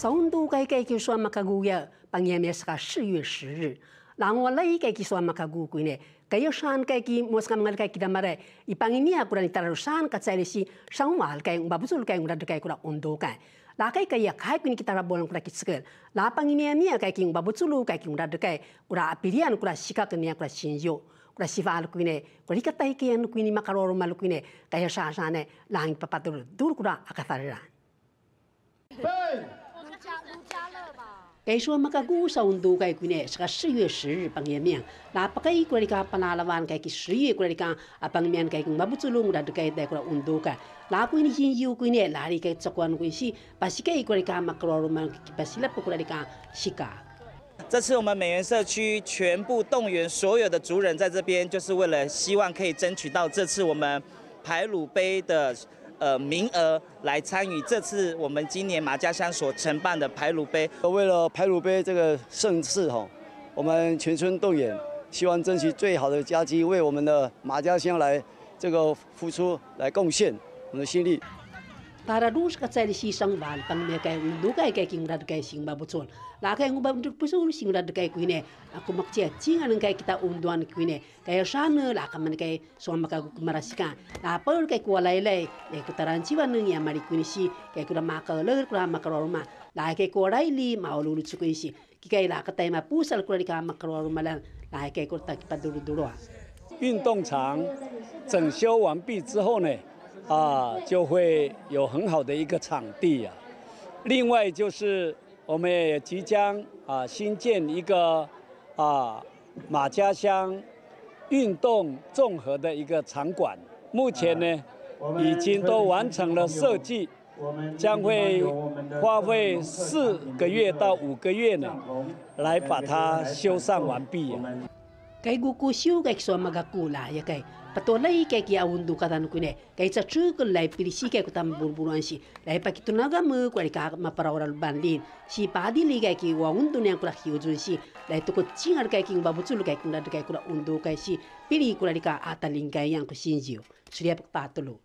上都该该就说么个过月，八月末是个十月十日。那我来该就说么个过过呢？该要上该去，莫是个么个该去的么嘞？一般你啊，不然你到了上个在那些上晚该，我不做该，我来该过了温度干。那该该也该过你去到了波浪过来去吃个。那八月末你啊该去，我不做该，我来该过了别天过了西卡个你啊过了新疆。kura siva alu kuine, kura hikatai kia anu kuini makaroro malu kuine, kaya shaa shaa ne, langi papaturu, duru kura akatharirani. 该说个是个十月十日面，那不该来讲了该十月来讲啊面，该不走路，我该带过来那哪里该做来讲来讲是这次我们美元社区全部动员所有的族人在这边，就是为了希望可以争取到这次我们排鲁杯的。呃，名额来参与这次我们今年马家乡所承办的排鲁杯。为了排鲁杯这个盛事哈，我们全村动员，希望争取最好的佳绩，为我们的马家乡来这个付出、来贡献我们的心力。大家都是在你牺牲完，帮人家运动，该改进哪都改进嘛不错。哪个运动不错，你是哪都改进呢？我们只爱敬爱那个 kita 用度完的款呢？该要善呢？哪个嘛那个喜欢把那个马拉松？哪个跑的快快快？那个突然之间那个马来公司，那个马格勒那个马格罗马，哪个过来哩？马乌鲁苏公司，那个哪个台湾的菩萨那个马格罗马哩？哪个过来哩？马乌鲁苏公司。运动场整修完毕之后呢？啊，就会有很好的一个场地啊。另外就是，我们也即将啊新建一个啊马家乡运动综合的一个场馆。目前呢，已经都完成了设计，将会花费四个月到五个月呢，来把它修缮完毕 kai guku siu kai so maga kula ya kai patolai kai kia undu kata nuku ne kai sa tru ko lai pirisi kai kutam bulbul ansi lai pa kitu naga mu kwa ka ma para ora bandin si pa di li kai ki wa undu ne kula hiu jun si lai to ko chingar kai ki ba butul kai kunda kai kula undu kai si piri kula ri ka ata ling kai yang ku sinjiu suria ya pa patolu